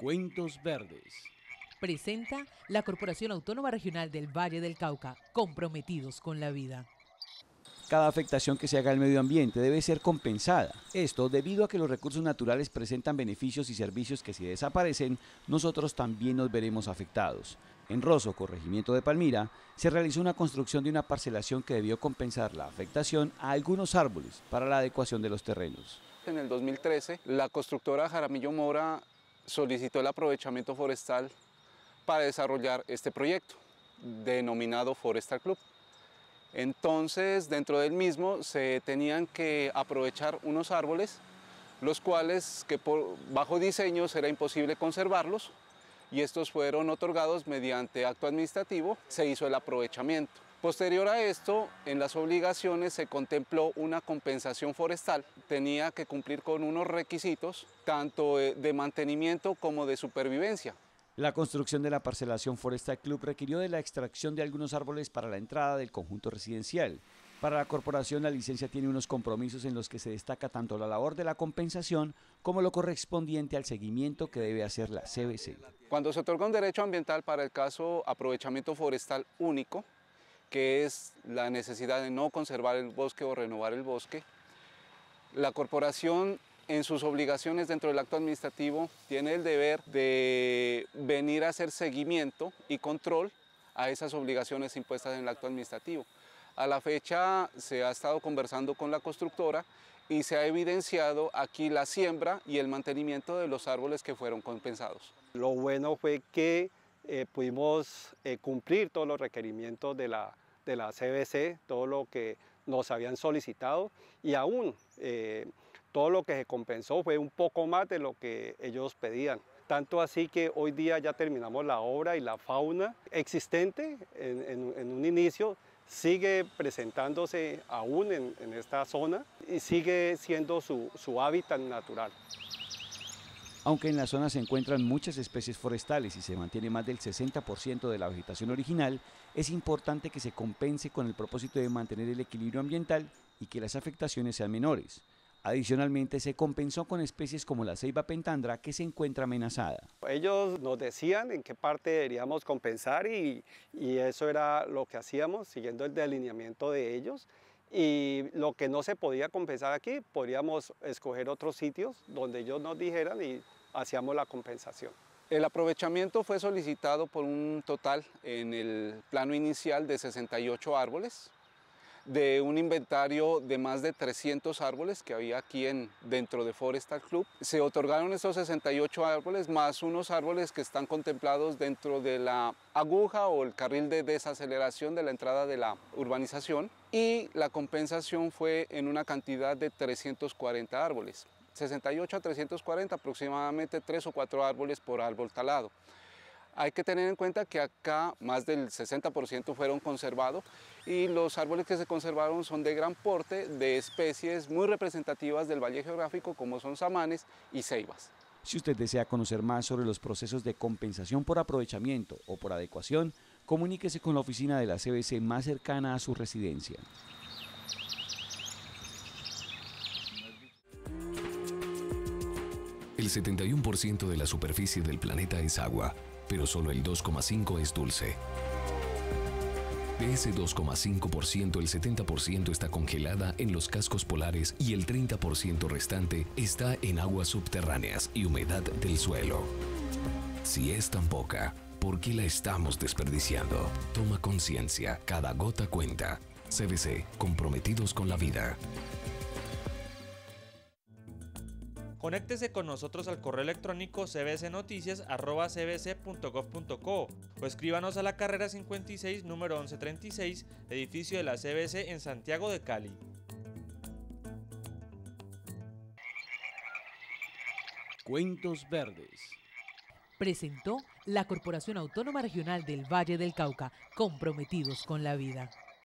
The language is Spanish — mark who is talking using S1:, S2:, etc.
S1: Cuentos Verdes.
S2: Presenta
S1: la Corporación Autónoma Regional del Valle del Cauca, comprometidos con la vida. Cada afectación que se haga al medio ambiente debe ser compensada. Esto debido a que los recursos naturales presentan beneficios y servicios que si desaparecen, nosotros también nos veremos afectados. En Rosso, corregimiento de Palmira, se realizó una construcción de una parcelación que debió compensar la afectación a algunos árboles para la adecuación de los terrenos.
S2: En el 2013, la constructora Jaramillo Mora solicitó el aprovechamiento forestal para desarrollar este proyecto, denominado Forestal Club. Entonces, dentro del mismo se tenían que aprovechar unos árboles, los cuales que por, bajo diseño era imposible conservarlos, y estos fueron otorgados mediante acto administrativo, se hizo el aprovechamiento. Posterior a esto, en las obligaciones se contempló una compensación forestal. Tenía que cumplir con unos requisitos, tanto de mantenimiento como de supervivencia.
S1: La construcción de la parcelación Forestal Club requirió de la extracción de algunos árboles para la entrada del conjunto residencial. Para la corporación la licencia tiene unos compromisos en los que se destaca tanto la labor de la compensación como lo correspondiente al seguimiento que debe hacer la CBC.
S2: Cuando se otorga un derecho ambiental para el caso aprovechamiento forestal único, que es la necesidad de no conservar el bosque o renovar el bosque. La corporación en sus obligaciones dentro del acto administrativo tiene el deber de venir a hacer seguimiento y control a esas obligaciones impuestas en el acto administrativo. A la fecha se ha estado conversando con la constructora y se ha evidenciado aquí la siembra y el mantenimiento de los árboles que fueron compensados.
S3: Lo bueno fue que eh, pudimos eh, cumplir todos los requerimientos de la, CBC, todo lo que nos habían solicitado y aún eh, todo lo que se compensó fue un poco más de lo que ellos pedían. Tanto así que hoy día ya terminamos la obra y la fauna existente en, un inicio sigue presentándose aún en, esta zona y sigue siendo su hábitat natural
S1: aunque en la zona se encuentran muchas especies forestales y se mantiene más del 60% de la vegetación original, es importante que se compense con el propósito de mantener el equilibrio ambiental y que las afectaciones sean menores. Adicionalmente, se compensó con especies como la ceiba pentandra que se encuentra amenazada.
S3: Ellos nos decían en qué parte deberíamos compensar y, y eso era lo que hacíamos, siguiendo el delineamiento de ellos y lo que no se podía compensar aquí, podríamos escoger otros sitios donde ellos nos dijeran y hacíamos la compensación.
S2: El aprovechamiento fue solicitado por un total en el plano inicial de 68 árboles, de un inventario de más de 300 árboles que había aquí en, dentro de Forestal Club. Se otorgaron estos 68 árboles más unos árboles que están contemplados dentro de la aguja o el carril de desaceleración de la entrada de la urbanización y la compensación fue en una cantidad de 340 árboles. 68 a 340 aproximadamente 3 o 4 árboles por árbol talado. Hay que tener en cuenta que acá más del 60% fueron conservados y los árboles que se conservaron son de gran porte de especies muy representativas del valle geográfico como son samanes y ceibas.
S1: Si usted desea conocer más sobre los procesos de compensación por aprovechamiento o por adecuación, comuníquese con la oficina de la CBC más cercana a su residencia. El 71% de la superficie del planeta es agua pero solo el 2,5 es dulce. De ese 2,5%, el 70% está congelada en los cascos polares y el 30% restante está en aguas subterráneas y humedad del suelo. Si es tan poca, ¿por qué la estamos desperdiciando? Toma conciencia, cada gota cuenta. CBC, comprometidos con la vida.
S3: Conéctese con nosotros al correo electrónico cbcnoticias.cbc.gov.co o escríbanos a la carrera 56, número 1136, edificio de la CBC en Santiago de Cali.
S1: Cuentos Verdes. Presentó la Corporación Autónoma Regional del Valle del Cauca, comprometidos con la vida.